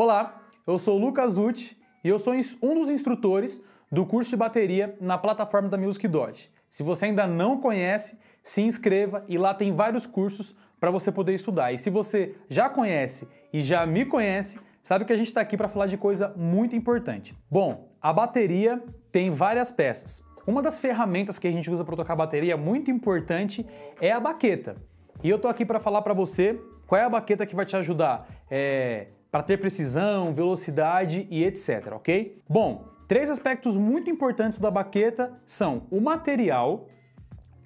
Olá, eu sou Lucas Uti e eu sou um dos instrutores do curso de bateria na plataforma da Music Dodge. Se você ainda não conhece, se inscreva e lá tem vários cursos para você poder estudar. E se você já conhece e já me conhece, sabe que a gente está aqui para falar de coisa muito importante. Bom, a bateria tem várias peças. Uma das ferramentas que a gente usa para tocar bateria muito importante é a baqueta. E eu tô aqui para falar para você qual é a baqueta que vai te ajudar é, para ter precisão, velocidade e etc, ok? Bom, três aspectos muito importantes da baqueta são o material,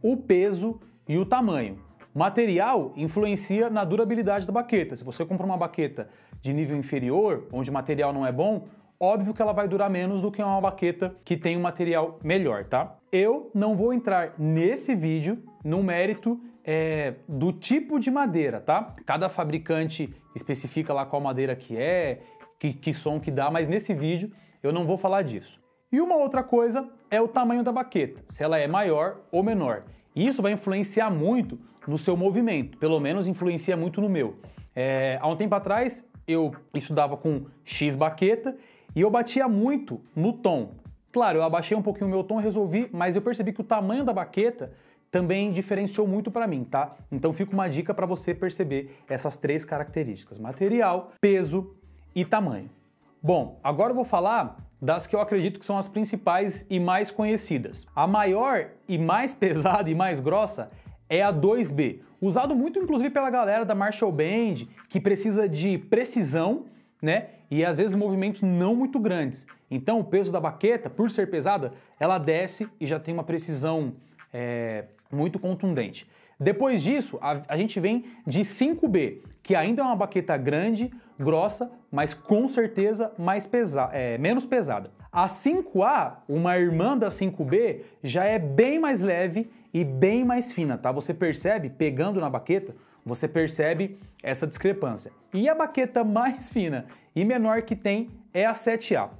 o peso e o tamanho. Material influencia na durabilidade da baqueta. Se você comprar uma baqueta de nível inferior, onde o material não é bom, óbvio que ela vai durar menos do que uma baqueta que tem um material melhor, tá? Eu não vou entrar nesse vídeo no mérito é, do tipo de madeira, tá? Cada fabricante especifica lá qual madeira que é, que, que som que dá, mas nesse vídeo eu não vou falar disso. E uma outra coisa é o tamanho da baqueta, se ela é maior ou menor. E isso vai influenciar muito no seu movimento, pelo menos influencia muito no meu. É, há um tempo atrás eu estudava com X baqueta e eu batia muito no tom. Claro, eu abaixei um pouquinho o meu tom, resolvi, mas eu percebi que o tamanho da baqueta também diferenciou muito para mim, tá? Então fica uma dica para você perceber essas três características: material, peso e tamanho. Bom, agora eu vou falar das que eu acredito que são as principais e mais conhecidas. A maior e mais pesada e mais grossa é a 2B, usado muito inclusive pela galera da Marshall Band, que precisa de precisão, né? E às vezes movimentos não muito grandes. Então o peso da baqueta, por ser pesada, ela desce e já tem uma precisão é, muito contundente. Depois disso, a, a gente vem de 5B, que ainda é uma baqueta grande, grossa, mas com certeza mais pesa é, menos pesada. A 5A, uma irmã da 5B, já é bem mais leve e bem mais fina, tá? Você percebe, pegando na baqueta, você percebe essa discrepância. E a baqueta mais fina e menor que tem é a 7A.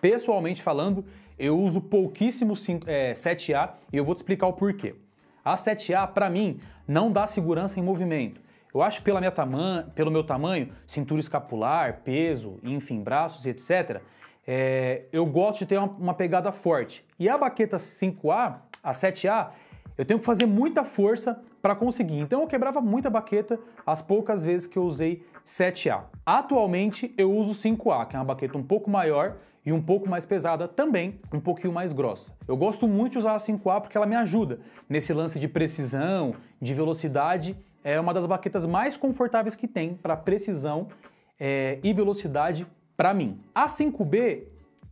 Pessoalmente falando, eu uso pouquíssimo 7A é, e eu vou te explicar o porquê. A 7A, para mim, não dá segurança em movimento. Eu acho pela minha taman pelo meu tamanho, cintura escapular, peso, enfim, braços e etc., é, eu gosto de ter uma, uma pegada forte. E a baqueta 5A, a 7A, eu tenho que fazer muita força para conseguir. Então eu quebrava muita baqueta as poucas vezes que eu usei 7A. Atualmente eu uso 5A, que é uma baqueta um pouco maior e um pouco mais pesada também, um pouquinho mais grossa. Eu gosto muito de usar a 5A porque ela me ajuda nesse lance de precisão, de velocidade. É uma das baquetas mais confortáveis que tem para precisão é, e velocidade para mim. A 5B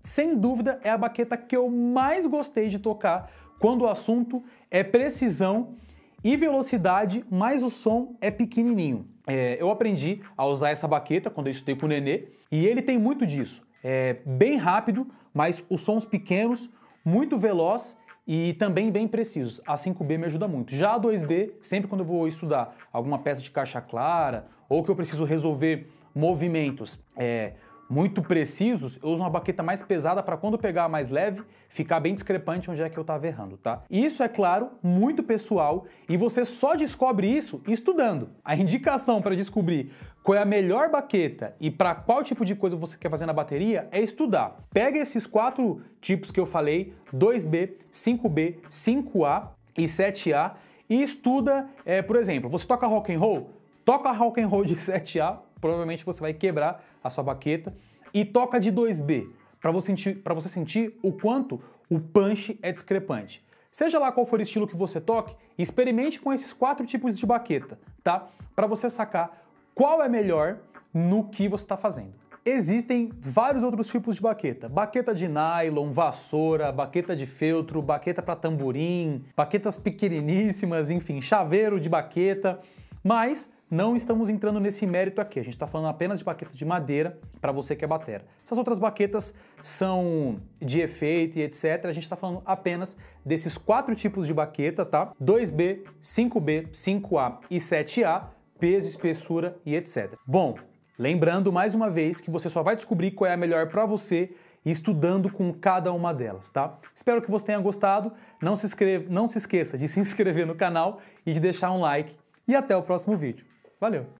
sem dúvida é a baqueta que eu mais gostei de tocar quando o assunto é precisão e velocidade, mas o som é pequenininho. É, eu aprendi a usar essa baqueta quando eu estudei com o Nenê e ele tem muito disso. É bem rápido, mas os sons pequenos, muito veloz e também bem precisos. A 5B me ajuda muito. Já a 2B, sempre quando eu vou estudar alguma peça de caixa clara ou que eu preciso resolver movimentos é, muito precisos, eu uso uma baqueta mais pesada para quando pegar mais leve, ficar bem discrepante onde é que eu estava errando, tá? Isso é claro, muito pessoal e você só descobre isso estudando. A indicação para descobrir qual é a melhor baqueta e para qual tipo de coisa você quer fazer na bateria é estudar. Pega esses quatro tipos que eu falei, 2B, 5B, 5A e 7A e estuda, é, por exemplo, você toca rock and roll, toca rock and roll de 7A provavelmente você vai quebrar a sua baqueta. E toca de 2B, para você, sentir, você sentir o quanto o punch é discrepante. Seja lá qual for o estilo que você toque, experimente com esses quatro tipos de baqueta, tá? Para você sacar qual é melhor no que você está fazendo. Existem vários outros tipos de baqueta: baqueta de nylon, vassoura, baqueta de feltro, baqueta para tamborim, baquetas pequeniníssimas, enfim, chaveiro de baqueta. Mas não estamos entrando nesse mérito aqui, a gente está falando apenas de baqueta de madeira para você que é batera. Essas outras baquetas são de efeito e etc. A gente está falando apenas desses quatro tipos de baqueta, tá? 2B, 5B, 5A e 7A, peso, espessura e etc. Bom, lembrando mais uma vez que você só vai descobrir qual é a melhor para você estudando com cada uma delas, tá? Espero que você tenha gostado. Não se, inscreva, não se esqueça de se inscrever no canal e de deixar um like. E até o próximo vídeo. Valeu!